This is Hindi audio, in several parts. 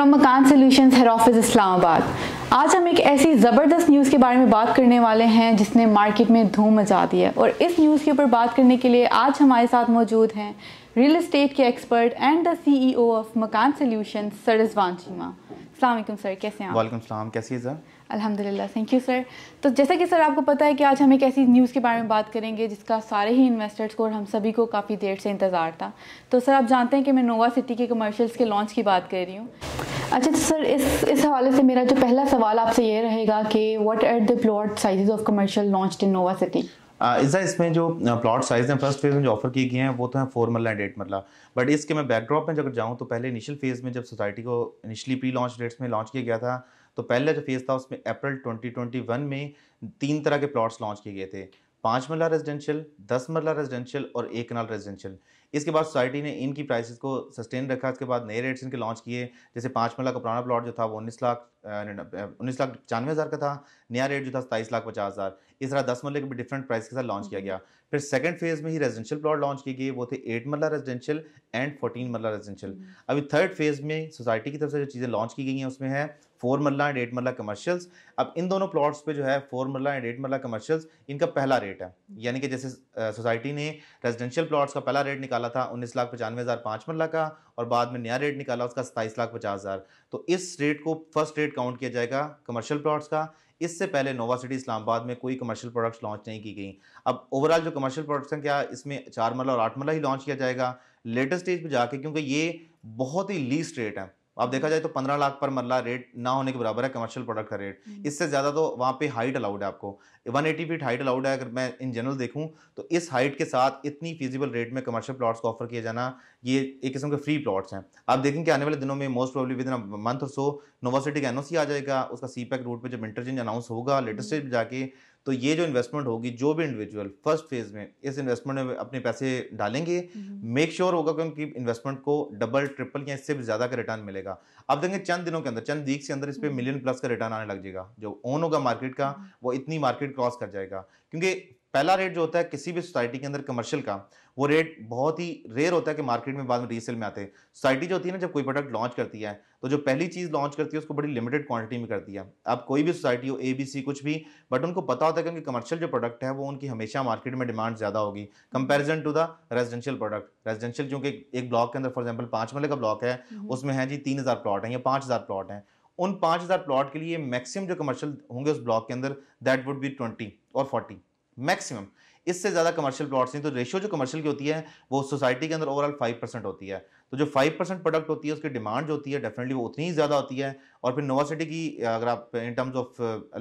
फ्रॉम मकान सोल्यूशंस हेड ऑफिस इस्लामाबाद आज हम एक ऐसी ज़बरदस्त न्यूज़ के बारे में बात करने वाले हैं जिसने मार्केट में धूम मचा दी है और इस न्यूज़ के ऊपर बात करने के लिए आज हमारे साथ मौजूद हैं रियल इस्टेट के expert and the CEO of e मकान सोल्यूशन सरजवान चीमा अलमैकम सर कैसे हैं वालेकुम सलाम कैसी है सर अल्हम्दुलिल्लाह थैंक यू सर तो जैसा कि सर आपको पता है कि आज हम एक ऐसी न्यूज़ के बारे में बात करेंगे जिसका सारे ही इन्वेस्टर्स को और हम सभी को काफ़ी देर से इंतज़ार था तो सर आप जानते हैं कि मैं नोवा सिटी के कमर्शियल्स के लॉन्च की बात कर रही हूँ अच्छा तो सर इस इस हवाले से मेरा जो पहला सवाल आपसे ये रहेगा कि what are the plot of commercial launch in Nova City Uh, इज़ा इसमें जो प्लॉट uh, साइज़ हैं फर्स्ट फेज़ में जो ऑफर किए गए हैं वो तो हैं फोर मरला एंड एट मरला बट इसके मैं बैकड्रॉप में जब जाऊँ तो पहले इनिशियल फेज़ में जब सोसाइटी को इनिशियली प्री लॉन्च डेट्स में लॉन्च किया गया था तो पहला जो फेज़ था उसमें अप्रैल 2021 में तीन तरह के प्लॉट्स लॉन्च किए गए थे पाँच मरला रेजिडेंशियल दस मरला रेजिडेंशियल और एक कनाल रेजिडेंशियल इसके बाद सोसाइटी ने इनकी प्राइसेस को सस्टेन रखा इसके बाद नए रेट्स इनके लॉन्च किए जैसे पाँच मरला का पुराना प्लॉट जो था वो उन्नीस लाख uh, उन्नीस लाख पचानवे हज़ार का था नया रेट जो था सताईस लाख पचास हज़ार इस तरह दस मरले के भी डिफरेंट प्राइस के साथ लॉन्च किया हम्म। गया फिर सेकंड फेज में ही रेजिडेंशियल प्लॉट लॉन्च किए गए वो थे eight marla residential and fourteen marla residential अभी थर्ड फेज में सोसाइटी की तरफ से जो चीज़ें लॉन्च की गई हैं उसमें है फोर मरला एंड एट मरला कमर्शियल्स अब इन दोनों प्लॉट्स पे जो है फोर मरला एंड एट मरला कमर्शियल्स इनका पहला रेट है हम्म। यानी कि जैसे सोसाइटी ने रेजिडेंशियल प्लॉट्स का पहला रेट निकाला था उन्नीस लाख पचानवे हज़ार पाँच मरला का और बाद में नया रेट निकाला उसका सताईस लाख पचास हज़ार तो इस रेट को फर्स्ट रेट काउंट किया जाएगा कमर्शियल प्लॉट्स का इससे पहले नोवा सिटी इस्लामाबाद में कोई कमर्शियल प्रोडक्ट्स लॉन्च नहीं की गई अब ओवरऑल जो कमर्शियल प्रोडक्ट्स हैं क्या इसमें चार मरला और आठ मरला ही लॉन्च किया जाएगा लेटेस्ट स्टेज पर जाके क्योंकि ये बहुत ही लीस्ट रेट है आप देखा जाए तो पंद्रह लाख पर मरला रेट ना होने के बराबर है कमर्शियल प्रोडक्ट का रेट हम्म। इससे ज़्यादा तो वहाँ पे हाइट अलाउड है आपको एटी फीट हाइट अलाउड है अगर मैं इन जनरल देखूँ तो इस हाइट के साथ इतनी फिजिबल रेट में कमर्शियल प्लॉट्स को ऑफर किया जाना ये एक किस्म के फ्री प्लॉट्स हैं आप देखें कि आने वाले दिनों में most probably within month or so नोवासिटी का एनओसी आ जाएगा उसका सी पैक रूट पर जब इंटरचेंज अनाउंस होगा लेटेस्ट स्टेज जाके तो ये जो इन्वेस्टमेंट होगी जो भी इंडिविजुअल फर्स्ट फेज में इस इन्वेस्टमेंट में अपने पैसे डालेंगे मेक हम्म। श्योर sure होगा कि उनकी इन्वेस्टमेंट को डबल ट्रिपल या इससे भी ज्यादा का रिटर्न मिलेगा अब देखेंगे चंद दिनों के अंदर चंद वीक्स के अंदर इस पर मिलियन प्लस का रिटर्न आने लग जाएगा जो ओन होगा मार्केट का हम्म। वो इतनी मार्केट क्रॉस कर जाएगा क्योंकि पहला रेट जो होता है किसी भी सोसाइटी के अंदर कमर्शियल का वो रेट बहुत ही रेयर होता है कि मार्केट में बाद में रीसेल में आते हैं सोसाइटी जो होती है ना जब कोई प्रोडक्ट लॉन्च करती है तो जो पहली चीज़ लॉन्च करती है उसको बड़ी लिमिटेड क्वांटिटी में करती है अब कोई भी सोसाइटी हो ए बी सी कुछ भी बट उनको पता होता है कि उनकी कमर्शियल जो प्रोडक्ट है वो उनकी हमेशा मार्केट में डिमांड ज़्यादा होगी comparison to the residential product residential जो कि एक ब्लॉक के अंदर फॉर एग्जाम्पल पाँच मल्ले का ब्लॉक है हम्म। उसमें है जी तीन हज़ार प्लॉट हैं या पाँच हज़ार प्लॉट हैं उन पाँच हज़ार प्लॉट के लिए मैक्सिमम जो कमर्शियल होंगे उस ब्लॉक के अंदर दैट वुड बी ट्वेंटी और फोर्टी मैक्सिमम इससे ज़्यादा कमर्शियल प्लॉट्स नहीं तो रेशियो जो कमर्शियल की होती है वो सोसाइटी के अंदर ओवरऑल फाइव परसेंट होती है तो जो फाइव परसेंट प्रोडक्ट होती है उसकी डिमांड जो होती है डेफिनेटली वो उतनी ही ज़्यादा होती है और फिर नोवा सिटी की अगर आप इन टर्म्स ऑफ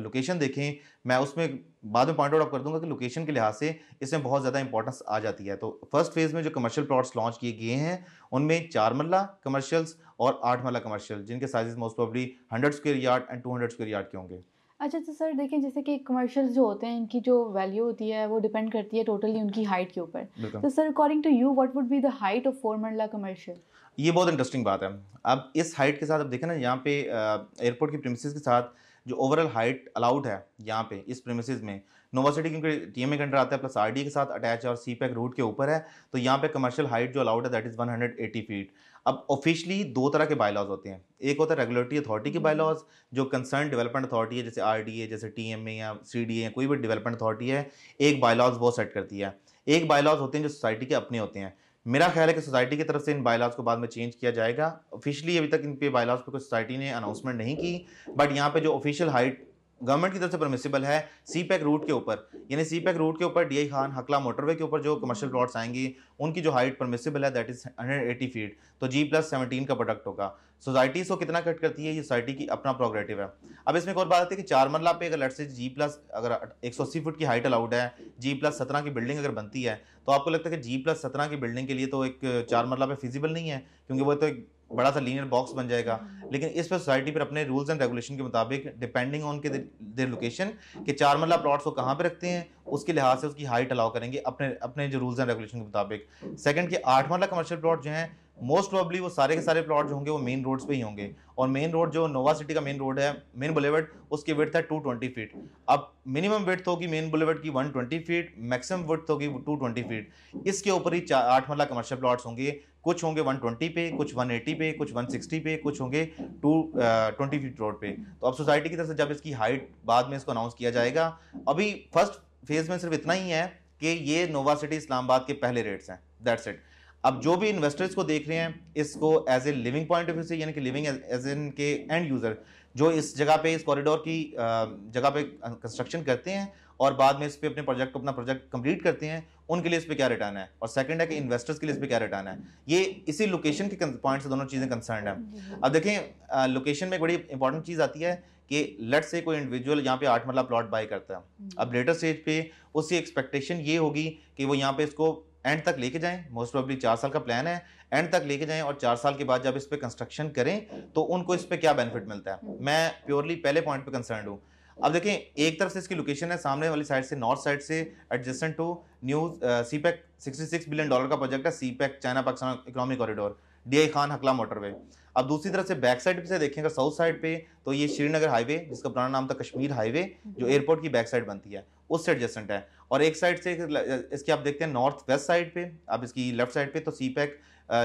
लोकेशन देखें मैं उसमें बाद में पॉइंट आउट आप कर दूंगा कि लोकेशन के लिहाज से इसमें बहुत ज़्यादा इंपॉर्टेंस आ जाती है तो फर्स्ट फेज़ में जो कमर्शियल प्लॉट्स लॉन्च किए गए हैं उनमें चार मल्ला कमर्शियल्स और आठ मल्ला कमर्शियल जिनके sizes most probably hundred square yard and two hundred square yard के होंगे अच्छा तो सर देखें जैसे कि कमर्शियल्स जो होते हैं इनकी जो वैल्यू होती है वो डिपेंड करती है टोटली उनकी हाइट के ऊपर तो sir according to you what would be the height of four marla commercial ये बहुत इंटरेस्टिंग बात है अब इस हाइट के साथ अब देखें ना यहाँ पे एयरपोर्ट की प्रेमिस के साथ जो ओवरऑल हाइट अलाउड है यहाँ पे इस प्रेमिसज में नोवा सिटी क्योंकि टी एम के अंडर आता है प्लस आर के साथ अटैच है और सी पैक रूट के ऊपर है तो यहाँ पे कमर्शियल हाइट जो अलाउड है दैट इज़ वन फीट अब ऑफिशियली दो तरह के बायलॉज होते हैं एक होता है रेगुलेटरी अथॉरिटी के बायलॉज हम्म। जो कंसर्न डेवलपमेंट अथॉरिटी है जैसे आर जैसे टी या सी या कोई भी डेवलपमेंट अथॉरिटी है एक बायलॉज वो सेट करती है एक बायलॉज होते हैं जो सोसाइटी के अपने होते हैं मेरा ख्याल है कि सोसाइटी की तरफ से इन बायलॉज को बाद में चेंज किया जाएगा ऑफिशियली अभी तक इन पे बायलॉज पे कोई सोसाइटी ने अनाउंसमेंट नहीं की बट यहाँ पे जो ऑफिशियल हाइट गवर्नमेंट की तरफ से परमिसिबल है सी पैक रूट के ऊपर यानी सी पैक रूट के ऊपर D I Khan Hakla motorway के ऊपर जो कमर्शियल प्लॉट्स आएंगी उनकी जो हाइट परमिसिबल है दैट इज 180 फीट तो जी प्लस सेवनटीन का प्रोडक्ट होगा सोसाइटी इसको कितना कट करती है ये सोसाइटी की अपना प्रोग्रेटिव है अब इसमें एक और बात आती है कि चार मरला पे अगर लड़से जी प्लस अगर एक सौ अस्सी फुट की हाइट अलाउड है जी प्लस सत्रह की बिल्डिंग अगर बनती है तो आपको लगता है कि जी प्लस सत्रह की बिल्डिंग के लिए तो एक चार मरला पे फिजिबल नहीं है क्योंकि वो तो एक बड़ा सा लीनियर बॉक्स बन जाएगा हाँ। लेकिन इस पर सोसाइटी पर अपने रूल्स एंड रेगुलेशन के मुताबिक डिपेंडिंग ऑन के देर लोकेशन के चार मरला प्लॉट्स को कहाँ पे रखते हैं उसके लिहाज से उसकी हाइट अलाउ करेंगे अपने अपने जो रूल्स एंड रेगुलेशन के मुताबिक सेकंड के आठ मरला कमर्शियल प्लॉट जो हैं मोस्ट प्रॉब्ली वो सारे के सारे प्लॉट जो होंगे वो मेन रोड्स पे ही होंगे और मेन रोड जो नोवा सिटी का मेन रोड है मेन बुलेवर्ड उसकी विर्थ है 220 फीट अब मिनिमम विर्थ होगी मेन बुलेवर्ड की 120 फीट मैक्सिमम विर्थ होगी 220 फीट इसके ऊपर ही चार आठ मरला कमर्शियल प्लॉट्स होंगे कुछ होंगे 120 पे कुछ 180 पे कुछ 160 पे कुछ होंगे टू ट्वेंटी फीट रोड पे तो अब सोसाइटी की तरफ से जब इसकी हाइट बाद में इसको अनाउंस किया जाएगा अभी फर्स्ट फेज में सिर्फ इतना ही है कि ये नोवा सिटी इस्लामाबाद के पहले रेट्स हैं दैट्स इट अब जो भी इन्वेस्टर्स को देख रहे हैं इसको as a living point of view से यानी कि लिविंग एज एन के एंड यूज़र जो इस जगह पे इस कॉरिडोर की जगह पे कंस्ट्रक्शन करते हैं और बाद में इस पर अपने प्रोजेक्ट को अपना प्रोजेक्ट कंप्लीट करते हैं उनके लिए इस पर क्या रिटर्न है और सेकंड है कि इन्वेस्टर्स के लिए इस पर क्या रिटर्न है ये इसी लोकेशन के पॉइंट से दोनों चीज़ें कंसर्न है अब देखें लोकेशन में एक बड़ी इंपॉर्टेंट चीज़ आती है कि लेट से कोई इंडिविजुअल यहाँ पे आठ मरला प्लॉट बाय करता है अब लेटर स्टेज पे उसकी एक्सपेक्टेशन ये होगी कि वो यहाँ पे इसको एंड तक लेके जाएं मोस्ट प्रॉब्ली चार साल का प्लान है एंड तक लेके जाएं और चार साल के बाद जब इस पर कंस्ट्रक्शन करें तो उनको इस पर क्या बेनिफिट मिलता है हम्म। मैं प्योरली पहले पॉइंट पे कंसर्न हूँ अब देखें एक तरफ से इसकी लोकेशन है सामने वाली साइड से नॉर्थ साइड से adjacent to new CPEC sixty billion dollar का प्रोजेक्ट है CPEC China Pakistan economic corridor D Khan Hakla motorway अब दूसरी तरफ से बैक साइड से देखें अगर साउथ साइड पे तो ये श्रीनगर हाईवे जिसका पुराना नाम था कश्मीर हाईवे जो एयरपोर्ट हम्म। की बैक साइड बनती है उससे एडजस्टेंट है और एक साइड से इसके आप देखते हैं नॉर्थ वेस्ट साइड पे अब इसकी लेफ्ट साइड पे तो सी पैक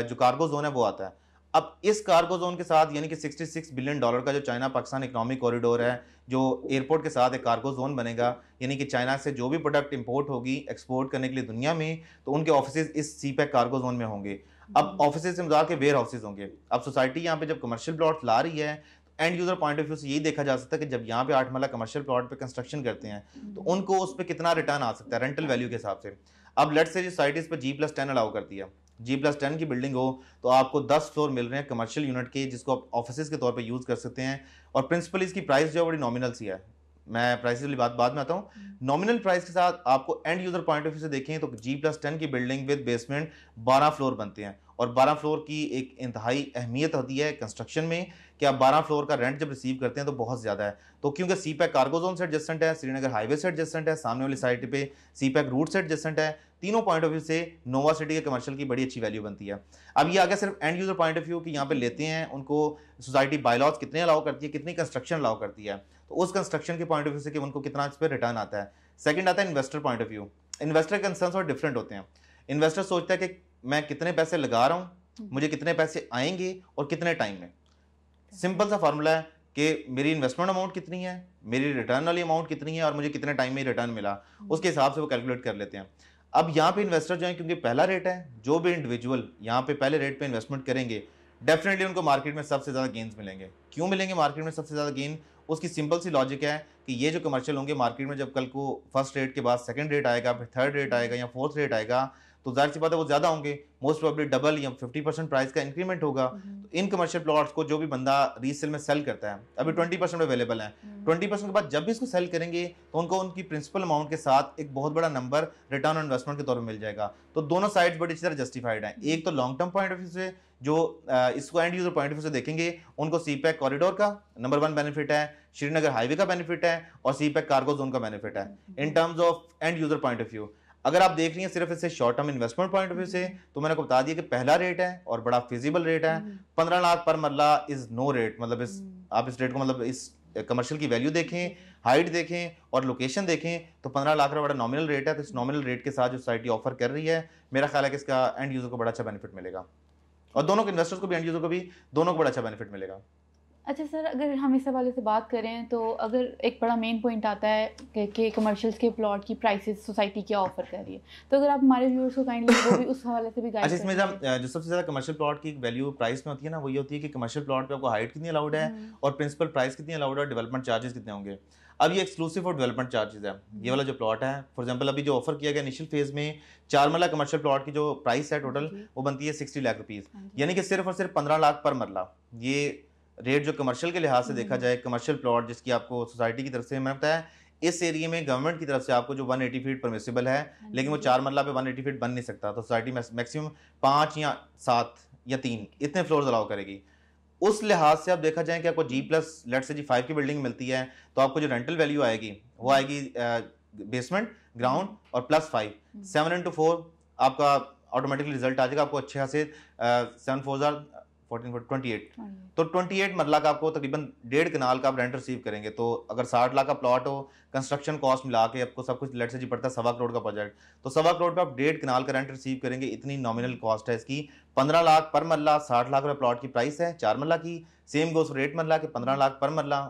जो कार्गो जोन है वो आता है अब इस कार्गो जोन के साथ यानी कि 66 बिलियन डॉलर का जो चाइना पाकिस्तान इकोनॉमिक कॉरिडोर है जो एयरपोर्ट के साथ एक कार्गो जोन बनेगा यानी कि चाइना से जो भी प्रोडक्ट इंपोर्ट होगी एक्सपोर्ट करने के लिए दुनिया में तो उनके ऑफिस इस सी पैक कार्गो जोन में होंगे अब ऑफिस हम्म। से मजार के वेयर हाउसेज होंगे अब सोसाइटी यहाँ पे जब कमर्शियल प्लॉट ला रही है end user point of view से यही देखा जा सकता है कि जब यहाँ पे आठ माला कमर्शियल प्लॉट पे कंस्ट्रक्शन करते हैं तो हम्म। उनको उस पर कितना रिटर्न आ सकता है रेंटल वैल्यू के हिसाब से अब लेट से इस पर जी प्लस टेन अलाउ करती है जी प्लस टेन की बिल्डिंग हो तो आपको दस फ्लोर मिल रहे हैं कमर्शियल यूनिट के जिसको आप ऑफिस के तौर पर यूज़ कर सकते हैं और प्रिंसिपल इसकी प्राइस जो है बड़ी नॉमिनल सी है मैं प्राइस वाली बात बाद में आता हूँ नॉमिनल हम्म। प्राइस के साथ आपको end user point of view से देखें तो जी प्लस टेन की बिल्डिंग विद बेसमेंट बारह फ्लोर बनते हैं और 12 फ्लोर की एक इंतहाई अहमियत होती है कंस्ट्रक्शन में कि आप 12 फ्लोर का रेंट जब रिसीव करते हैं तो बहुत ज़्यादा है तो क्योंकि सी पैक कार्गो जोन से एडजस्टेंट है श्रीनगर हाईवे से एडजस्टेंट है सामने वाली साइड पे सी पैक रूट से एडजस्टेंट है तीनों पॉइंट ऑफ व्यू से नोवा सिटी के कमर्शियल की बड़ी अच्छी वैल्यू बनती है अब ये आ गया सिर्फ end user point of view कि यहाँ पे लेते हैं उनको सोसाइटी बायलॉज कितने अलाउ करती है कितनी कंस्ट्रक्शन अलाउ करती है तो उस कंस्ट्रक्शन के पॉइंट ऑफ व्यू से कि उनको कितना इस पर रिटर्न आता है सेकेंड आता है investor point of view investor concern और डिफरेंट होते हैं इन्वेस्टर सोचता है कि मैं कितने पैसे लगा रहा हूँ मुझे कितने पैसे आएंगे और कितने टाइम में सिंपल सा फार्मूला है कि मेरी इन्वेस्टमेंट अमाउंट कितनी है मेरी रिटर्न वाली अमाउंट कितनी है और मुझे कितने टाइम में रिटर्न मिला उसके हिसाब से वो कैलकुलेट कर लेते हैं अब यहाँ पे इन्वेस्टर जो है क्योंकि पहला रेट है जो भी इंडिविजुअल यहाँ पे पहले रेट पे इन्वेस्टमेंट करेंगे डेफिनेटली उनको मार्केट में सबसे ज़्यादा गेंस मिलेंगे क्यों मिलेंगे मार्केट में सबसे ज़्यादा गेन उसकी सिंपल सी लॉजिक है कि ये जो कमर्शियल होंगे मार्केट में जब कल को फर्स्ट रेट के बाद सेकेंड रेट आएगा फिर थर्ड रेट आएगा या फोर्थ रेट आएगा तो जाहिर सी बात है वो ज़्यादा होंगे मोस्ट प्रॉब्ली डबल या फिफ्टी परसेंट प्राइस का इंक्रीमेंट होगा हम्म। तो इन कमर्शियल प्लॉट्स को जो भी बंदा रीसेल में सेल करता है अभी ट्वेंटी परसेंट अवेलेबल है ट्वेंटी हम्म। परसेंट के बाद जब भी इसको सेल करेंगे तो उनको उनकी प्रिंसिपल अमाउंट के साथ एक बहुत बड़ा नंबर रिटर्न ऑन इन्वेस्टमेंट के तौर पर मिल जाएगा तो दोनों साइड बड़ी अच्छी तरह जस्टिफाइड है एक तो long term point of view से जो इसको end user point of view से देखेंगे उनको सी पैक कॉरिडोर का नंबर वन बेनिफिट है श्रीनगर हाईवे का बेनिफिट है और सी पैक कार्गो जोन का बेनिफिट है in terms of end user point of view अगर आप देख रही हैं सिर्फ इसे short term investment point of view से हम्म। तो मैंने आपको बता दिया कि पहला रेट है और बड़ा फिजिबल रेट है हम्म। पंद्रह लाख पर मरला इज नो रेट मतलब इस हम्म। आप इस रेट को मतलब इस कमर्शियल की वैल्यू देखें हाइट देखें और लोकेशन देखें तो पंद्रह लाख रुपये बड़ा नॉमिनल रेट है तो इस नॉमिनल रेट के साथ जो सोसाइटी ऑफर कर रही है मेरा ख्याल है कि इसका एंड यूज़र को बड़ा अच्छा बेनिफिट मिलेगा और दोनों के इन्वेस्टर्स को भी एंड यूज़र को भी दोनों को बड़ा अच्छा बेनिफिट मिलेगा अच्छा सर अगर हम इस हवाले से बात करें तो अगर एक बड़ा मेन पॉइंट आता है कि कमर्शियल्स के प्लॉट की प्राइसेस सोसाइटी क्या ऑफर कर रही है तो अगर आप हमारे व्यूअर्स को काइंडली वो भी उस हवाले से भी गाइड अच्छा इसमें जो सबसे ज़्यादा कमर्शियल प्लॉट की वैल्यू प्राइस में होती है ना वही होती है कि कमर्शियल प्लॉट पे आपको हाइट कितनी अलाउड हम्म। है और प्रिंसिपल प्राइस कितनी अलाउड है डेवलपमेंट चार्जेस कितने होंगे अब ये एक्सक्लूसिव और डेवलपमेंट चार्जेस है ये वाला जो प्लॉट है फॉर एग्जांपल अभी जो ऑफर किया गया इनिशियल फेज में चार मरला कमर्शियल प्लॉट की जो प्राइस है टोटल वो बनती है सिक्सटी लाख रुपीज़ यानी कि सिर्फ और सिर्फ पंद्रह लाख पर मरला ये रेट जो कमर्शियल के लिहाज से हम्म। देखा जाए कमर्शियल प्लॉट जिसकी आपको सोसाइटी की तरफ से मैंने बताया इस एरिया में गवर्नमेंट की तरफ से आपको जो 180 फीट परमिसिबल है हाँ लेकिन वो चार मरला पे 180 फीट बन नहीं सकता तो सोसाइटी मैक्सिमम पाँच या सात या तीन इतने फ्लोर अलाउ करेगी उस लिहाज से आप देखा जाए कि आपको जी प्लस लेट से जी फाइव की बिल्डिंग मिलती है तो आपको जो रेंटल वैल्यू आएगी वो हम्म। आएगी बेसमेंट ग्राउंड और plus five seven into four आपका ऑटोमेटिकली रिजल्ट आ जाएगा आपको अच्छे खासे सेवन फोर हज़ार 28. हाँ तो 28 मतलब का आपको तकरीबन डेढ़ कनाल का आप रेंट रिसीव करेंगे तो अगर साठ लाख का प्लॉट हो कंस्ट्रक्शन कॉस्ट मिला के आपको सब कुछ लेट से जी पड़ता है सवा करोड़ का प्रोजेक्ट तो सवा करोड़ पे आप डेढ़ कनाल का रेंट रिसीव करेंगे इतनी नॉमिनल कॉस्ट है इसकी पंद्रह लाख पर मरला साठ लाख रुपये प्लॉट की प्राइस है चार मरला की सेम गोस रेट मरला के पंद्रह लाख पर मरला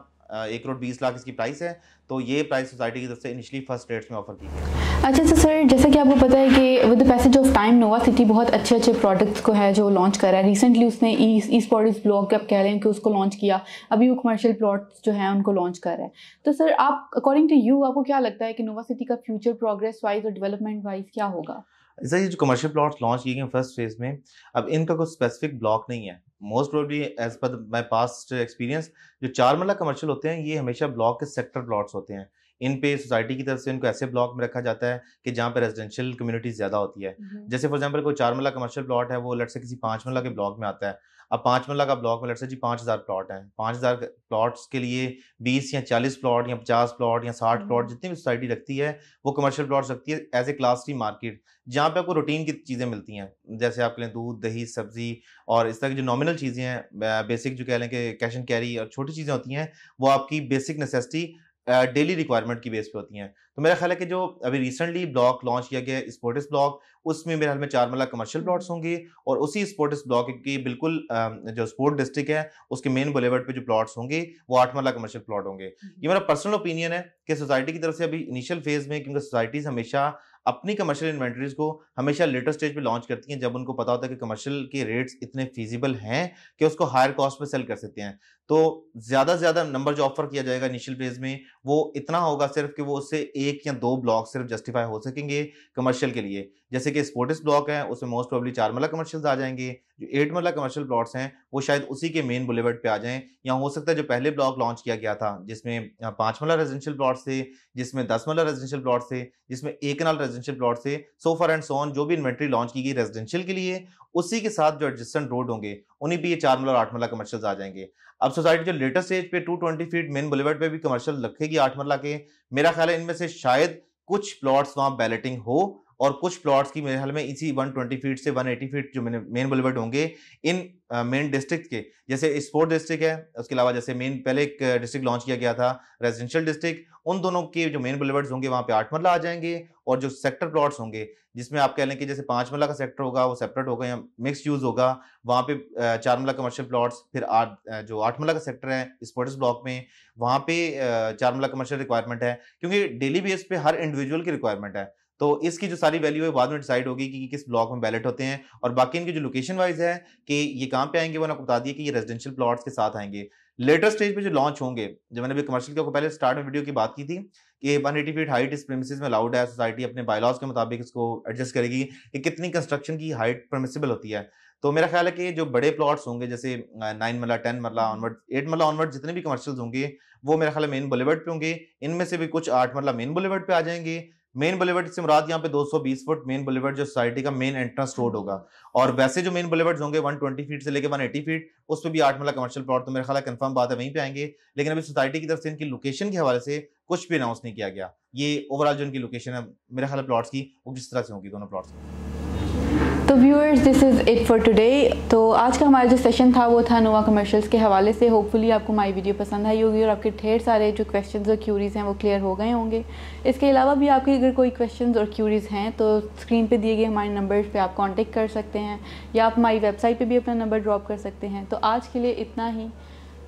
एक करोड़ बीस लाख इसकी प्राइस है तो ये प्राइस सोसाइटी की तरफ से इनिशियली फर्स्ट रेट्स में ऑफर की गई अच्छा अच्छा सर जैसे कि आपको पता है कि with the passage of time Nova City बहुत अच्छे अच्छे प्रोडक्ट्स को है जो लॉन्च कर रहा है रिसेंटली उसने ई स्पोर्ट्स ब्लॉग के आप कह रहे हैं कि उसको लॉन्च किया अभी वो कमर्शियल प्लॉट्स जो है उनको लॉन्च कर रहा है तो सर आप अकॉर्डिंग टू यू आपको क्या लगता है कि नोवा सिटी का फ्यूचर प्रोग्रेस वाइज और डेवलपमेंट वाइज क्या होगा सर ये जो कमर्शियल प्लॉट्स लॉन्च किए गए फर्स्ट फेज में अब इनका कोई स्पेसिफिक ब्लॉक नहीं है most probably as per my past experience जो चार मल्ला कमर्शियल होते हैं ये हमेशा ब्लॉक के सेक्टर प्लॉट्स होते हैं इन पे सोसाइटी की तरफ से इनको ऐसे ब्लॉक में रखा जाता है कि जहाँ पे रेजिडेंशियल कम्युनिटी ज़्यादा होती है हम्म। जैसे फॉर एग्जाम्पल कोई चार मल्ला कमर्शियल प्लॉट है वो लट से किसी पांच मल्ला के ब्लॉक में आता है अब पाँच मरला का ब्लॉक में लट से जी पाँच हज़ार प्लाट हैं पाँच हज़ार प्लाट्स के लिए बीस या चालीस प्लाट या पचास प्लाट या साठ प्लॉट हम्म। जितनी भी सोसाइटी रखती है वो कमर्शियल प्लाट्स रखती है as a class T market जहाँ पे आपको रूटीन की चीज़ें मिलती हैं जैसे आप लें दूध दही सब्जी और इस तरह की जो नॉमिनल चीज़ें हैं बेसिक जो कह लें कि कैश एंड कैरी और छोटी चीज़ें होती हैं वो आपकी बेसिक नेसेसिटी डेली रिक्वायरमेंट की बेस पे होती हैं तो मेरा ख्याल है कि जो अभी रिसेंटली ब्लॉक लॉन्च किया गया स्पोर्ट्स ब्लॉक उसमें मेरे हाल में चार मल्ला कमर्शियल प्लॉट्स होंगे और उसी स्पोर्ट्स ब्लॉक की बिल्कुल जो स्पोर्ट डिस्ट्रिक्ट है उसके मेन बुलेवर्ड पे जो प्लॉट्स होंगे वो आठ मल्ला कमर्शियल प्लॉट होंगे हम्म। ये मेरा पर्सनल ओपिनियन है कि सोसाइटी की तरफ से अभी इनिशियल फेज में क्योंकि सोसाइटीज हमेशा अपनी कमर्शियल इन्वेंट्रीज को हमेशा लेटर स्टेज पे लॉन्च करती हैं जब उनको पता होता है कि कमर्शियल के रेट्स इतने फीजिबल हैं कि उसको हायर कॉस्ट पे सेल कर सकते हैं तो ज्यादा से ज्यादा नंबर जो ऑफर किया जाएगा इनिशियल फेज में वो इतना होगा सिर्फ कि वो उससे एक या दो ब्लॉक सिर्फ जस्टिफाई हो सकेंगे कमर्शियल के लिए जैसे कि स्पोर्टिस ब्लॉक है उसमें मोस्ट प्रॉब्ली चार मल्ला कमर्शियल आ जाएंगे जो एट मल्ला कमर्शियल प्लॉट्स हैं वो शायद उसी के मेन बुलेवर्ड पे आ जाएं या हो सकता है जो पहले ब्लॉक लॉन्च किया गया था जिसमें पांच मल्ला रेजिडेंशियल प्लॉट थे जिसमें दस मल्ला रेजिडेंशियल प्लॉट थे जिसमें एक नाल रेजिडेंशियल प्लॉट थे सोफर एंड सोन जो भी इन्वेंट्री लॉन्च की गई रेजिडेंशियल के लिए उसी के साथ जो एडजस्टेंट रोड होंगे उन्हीं भी ये चार मल्ला और आठ मल्ला कमर्शियल आ जाएंगे अब सोसाइटी जो लेटेस्ट एज पे two twenty feet main boulevard पे भी कमर्शियल रखेगी आठ मल्ला के मेरा ख्याल है इनमें से शायद कुछ प्लॉट्स वहां बैलेटिंग हो और कुछ प्लॉट्स की मेरे हाल में इसी 120 फीट से 180 फीट जो मेन बुलेवर्ड होंगे इन मेन डिस्ट्रिक्ट के जैसे स्पोर्ट डिस्ट्रिक्ट है उसके अलावा जैसे मेन पहले एक डिस्ट्रिक्ट लॉन्च किया गया था रेजिडेंशियल डिस्ट्रिक्ट उन दोनों के जो मेन बुलेवर्ड्स होंगे वहाँ पे आठ मरला आ जाएंगे और जो सेक्टर प्लॉट्स होंगे जिसमें आप कह लें कि जैसे पाँच मरला का सेक्टर होगा वो सेपरेट होगा या मिक्स यूज होगा वहाँ पे चार मरला कमर्शियल प्लाट्स फिर आठ जो आठ मरला का सेक्टर है स्पोर्ट्स ब्लॉक में वहाँ पे चार मरला कमर्शियल रिक्वायरमेंट है क्योंकि डेली बेस पे हर इंडिविजुअल की रिक्वायरमेंट है तो इसकी जो सारी वैल्यू है बाद में डिसाइड होगी कि, कि किस ब्लॉक में बैलेट होते हैं और बाकी इनके जो लोकेशन वाइज है कि ये कहाँ पे आएंगे वो आपको बता दिए कि ये रेजिडेंशियल प्लॉट्स के साथ आएंगे लेटर स्टेज पे जो लॉन्च होंगे जो मैंने भी कमर्शियल के पहले स्टार्ट में वीडियो की बात की थी कि एटी फीट हाइट इस प्रेमिसेस में अलाउड है सोसाइटी अपने बायलॉज के मुताबिक इसको एडजस्ट करेगी कि कितनी कंस्ट्रक्शन की हाइट परमिसिबल होती है तो मेरा ख्याल है कि जो बड़े प्लॉट्स होंगे जैसे नाइन मरला टेन मरला ऑनवर्ड एट मरला ऑनवर्ड जितने भी कमर्शियल होंगे वो मेरा ख्याल है मेन बुलेवर्ड पे होंगे इनमें से भी कुछ आठ मरला मेन बुलेवर्ड पे आ जाएंगे मेन बुलेवर्ड से मुराद यहाँ पे 220 फुट मेन बुलेवर्ड जो सोसाइटी का मेन एंट्रेंस रोड होगा और वैसे जो मेन बुलेवर्ड होंगे 120 फीट से लेके 180 फीट उस पर भी आठ मिला कमर्शियल प्लॉट तो मेरा ख्याल कंफर्म बात है वहीं पे आएंगे लेकिन अभी सोसाइटी की तरफ से इनकी लोकेशन के हवाले से कुछ भी अनाउंस नहीं किया गया ये ओवरऑल जो इनकी लोकेशन है मेरे ख्याल प्लॉट्स की वो किस तरह से होंगी दोनों प्लॉट्स तो viewers this is it for today तो आज का हमारा जो सेशन था वो था नोवा कमर्शियल्स के हवाले से होपफुली आपको माय वीडियो पसंद आई होगी और आपके ढेर सारे जो क्वेश्चंस और क्यूरीज़ हैं वो क्लियर हो गए होंगे इसके अलावा भी आपके अगर कोई क्वेश्चंस और क्यूरीज़ हैं तो स्क्रीन पे दिए गए हमारे नंबर पे आप कॉन्टेक्ट कर सकते हैं या आप हमारी वेबसाइट पर भी अपना नंबर ड्रॉप कर सकते हैं तो आज के लिए इतना ही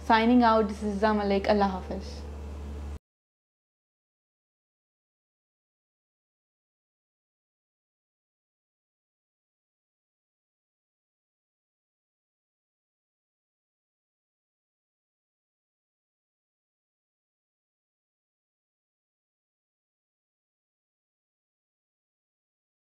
साइनिंग आउट दिस इज़ाम अल्लाह हाफ़